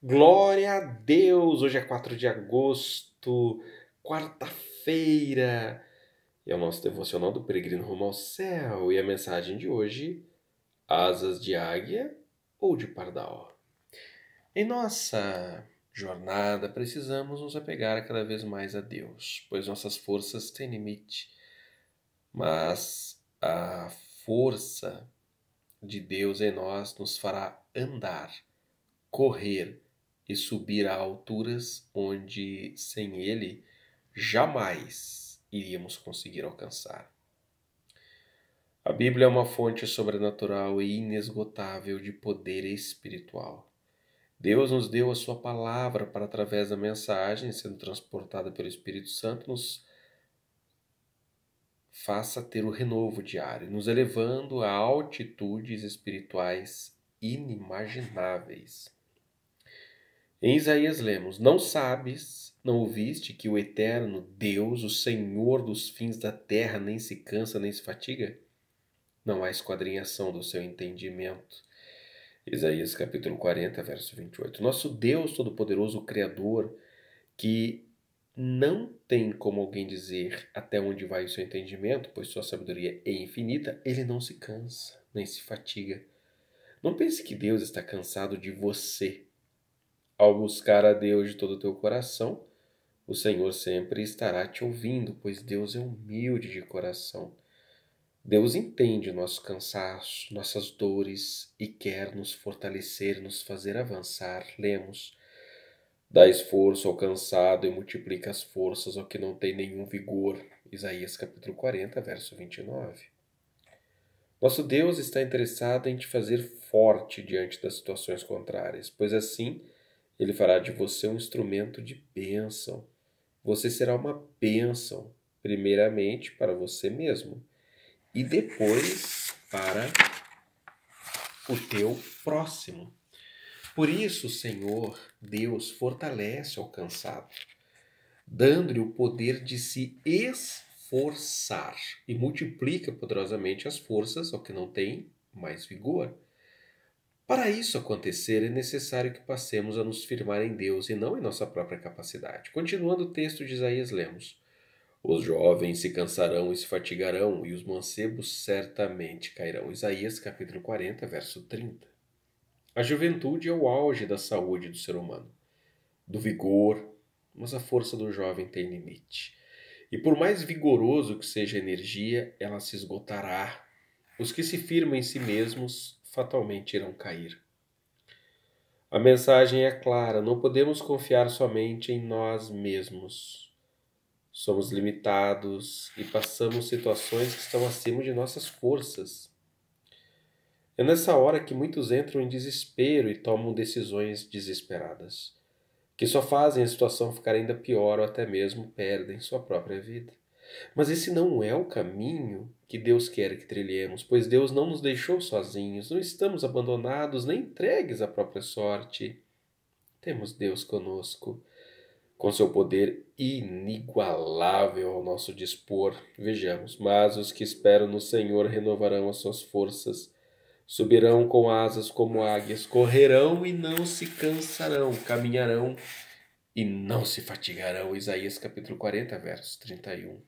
Glória a Deus! Hoje é 4 de agosto, quarta-feira, e é o nosso devocional do Peregrino Rumo ao Céu. E a mensagem de hoje: asas de águia ou de pardal? Em nossa jornada, precisamos nos apegar cada vez mais a Deus, pois nossas forças têm limite, mas a força de Deus em nós nos fará andar, correr, e subir a alturas onde sem ele jamais iríamos conseguir alcançar. A Bíblia é uma fonte sobrenatural e inesgotável de poder espiritual. Deus nos deu a sua palavra para através da mensagem sendo transportada pelo Espírito Santo nos faça ter o renovo diário, nos elevando a altitudes espirituais inimagináveis. Em Isaías lemos: Não sabes, não ouviste que o eterno Deus, o Senhor dos fins da terra, nem se cansa nem se fatiga? Não há esquadrinhação do seu entendimento. Isaías capítulo 40, verso 28. Nosso Deus Todo-Poderoso, Criador, que não tem como alguém dizer até onde vai o seu entendimento, pois sua sabedoria é infinita, ele não se cansa, nem se fatiga. Não pense que Deus está cansado de você ao buscar a Deus de todo o teu coração, o Senhor sempre estará te ouvindo, pois Deus é humilde de coração. Deus entende nosso cansaço, nossas dores e quer nos fortalecer, nos fazer avançar. Lemos. Dá esforço ao cansado e multiplica as forças ao que não tem nenhum vigor. Isaías capítulo 40, verso 29. Nosso Deus está interessado em te fazer forte diante das situações contrárias, pois assim ele fará de você um instrumento de bênção. Você será uma bênção, primeiramente para você mesmo e depois para o teu próximo. Por isso, o Senhor Deus fortalece o cansado, dando-lhe o poder de se esforçar e multiplica poderosamente as forças ao que não tem mais vigor. Para isso acontecer, é necessário que passemos a nos firmar em Deus e não em nossa própria capacidade. Continuando o texto de Isaías, lemos: Os jovens se cansarão e se fatigarão, e os mancebos certamente cairão. Isaías capítulo 40, verso 30. A juventude é o auge da saúde do ser humano, do vigor, mas a força do jovem tem limite. E por mais vigoroso que seja a energia, ela se esgotará. Os que se firmam em si mesmos fatalmente irão cair. A mensagem é clara: não podemos confiar somente em nós mesmos. Somos limitados e passamos situações que estão acima de nossas forças. É nessa hora que muitos entram em desespero e tomam decisões desesperadas, que só fazem a situação ficar ainda pior ou até mesmo perdem sua própria vida. Mas esse não é o caminho que Deus quer que trilhemos, pois Deus não nos deixou sozinhos, não estamos abandonados nem entregues à própria sorte. Temos Deus conosco, com seu poder inigualável ao nosso dispor. Vejamos, mas os que esperam no Senhor renovarão as suas forças, subirão com asas como águias, correrão e não se cansarão, caminharão e não se fatigarão. Isaías capítulo 40, verso 31.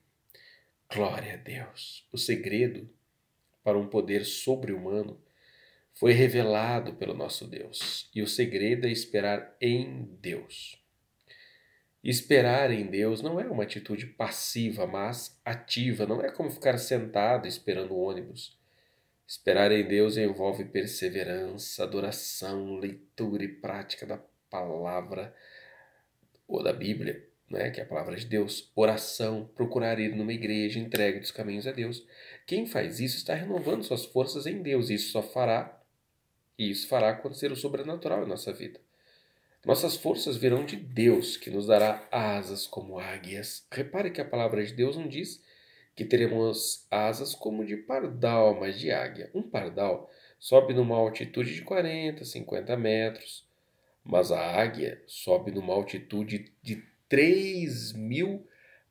Glória a Deus! O segredo para um poder sobre-humano foi revelado pelo nosso Deus, e o segredo é esperar em Deus. Esperar em Deus não é uma atitude passiva, mas ativa, não é como ficar sentado esperando o ônibus. Esperar em Deus envolve perseverança, adoração, leitura e prática da palavra ou da Bíblia né, que é a palavra de Deus, oração, procurar ir numa igreja, entrega dos caminhos a Deus. Quem faz isso está renovando suas forças em Deus. E isso só fará, e isso fará acontecer o sobrenatural em nossa vida. Nossas forças virão de Deus, que nos dará asas como águias. Repare que a palavra de Deus não diz que teremos asas como de pardal, mas de águia. Um pardal sobe numa altitude de 40, 50 metros, mas a águia sobe numa altitude de 3 mil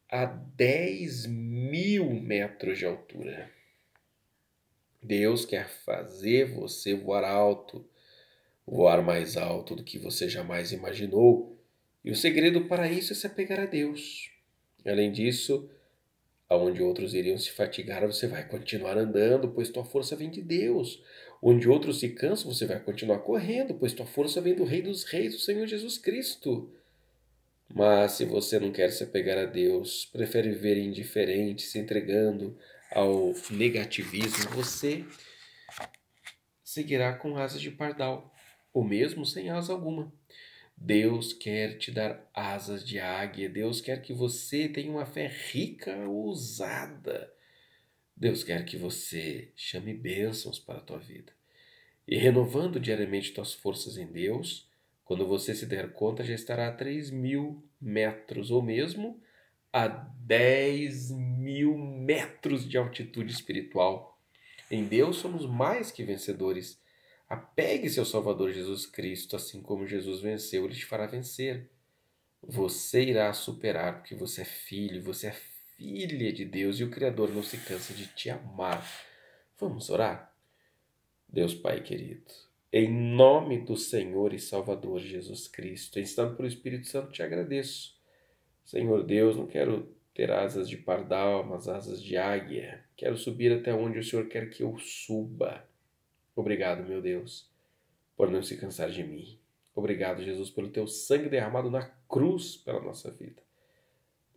a 10 mil metros de altura. Deus quer fazer você voar alto, voar mais alto do que você jamais imaginou, e o segredo para isso é se apegar a Deus. Além disso, aonde outros iriam se fatigar, você vai continuar andando, pois tua força vem de Deus. Onde outros se cansam, você vai continuar correndo, pois tua força vem do Rei dos Reis, o Senhor Jesus Cristo. Mas se você não quer se apegar a Deus, prefere viver indiferente, se entregando ao negativismo, você seguirá com asas de pardal, ou mesmo sem asa alguma. Deus quer te dar asas de águia, Deus quer que você tenha uma fé rica, ousada. Deus quer que você chame bênçãos para a tua vida. E renovando diariamente tuas forças em Deus, quando você se der conta, já estará a 3 mil metros, ou mesmo a 10 mil metros de altitude espiritual. Em Deus somos mais que vencedores. Apegue-se ao Salvador Jesus Cristo, assim como Jesus venceu, ele te fará vencer. Você irá superar, porque você é filho, você é filha de Deus e o Criador não se cansa de te amar. Vamos orar? Deus Pai querido. Em nome do Senhor e Salvador Jesus Cristo, ensinado pelo Espírito Santo, te agradeço. Senhor Deus, não quero ter asas de pardal, mas asas de águia. Quero subir até onde o Senhor quer que eu suba. Obrigado, meu Deus, por não se cansar de mim. Obrigado, Jesus, pelo teu sangue derramado na cruz pela nossa vida.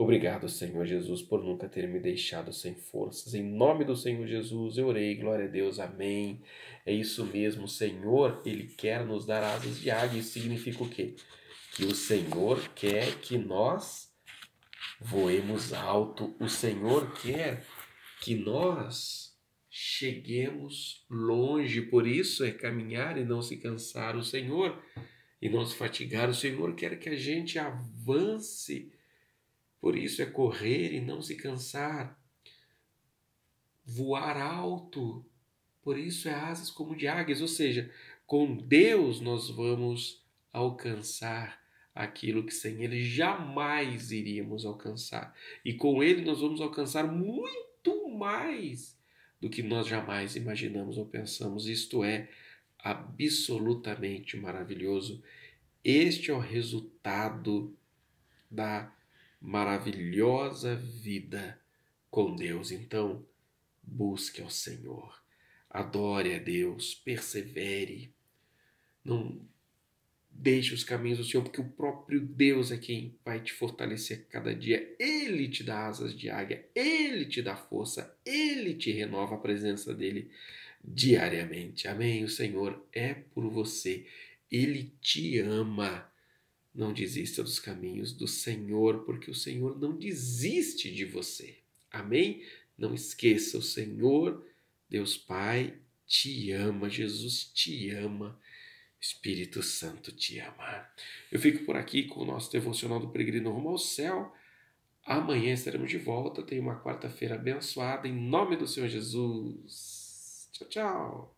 Obrigado, Senhor Jesus, por nunca ter me deixado sem forças. Em nome do Senhor Jesus, eu orei. Glória a Deus. Amém. É isso mesmo. O Senhor, Ele quer nos dar asas de águia. Isso significa o quê? Que o Senhor quer que nós voemos alto. O Senhor quer que nós cheguemos longe. Por isso é caminhar e não se cansar. O Senhor e não se fatigar. O Senhor quer que a gente avance por isso é correr e não se cansar, voar alto. Por isso é asas como de águias, ou seja, com Deus nós vamos alcançar aquilo que sem Ele jamais iríamos alcançar. E com Ele nós vamos alcançar muito mais do que nós jamais imaginamos ou pensamos. Isto é absolutamente maravilhoso. Este é o resultado da maravilhosa vida com Deus. Então, busque ao Senhor, adore a Deus, persevere, não deixe os caminhos do Senhor, porque o próprio Deus é quem vai te fortalecer cada dia. Ele te dá asas de águia, ele te dá força, ele te renova a presença dele diariamente. Amém. O Senhor é por você, ele te ama. Não desista dos caminhos do Senhor, porque o Senhor não desiste de você. Amém? Não esqueça, o Senhor, Deus Pai, te ama, Jesus te ama, Espírito Santo te ama. Eu fico por aqui com o nosso devocional do Peregrino Rumo ao Céu. Amanhã estaremos de volta. Tenha uma quarta-feira abençoada. Em nome do Senhor Jesus. Tchau, tchau.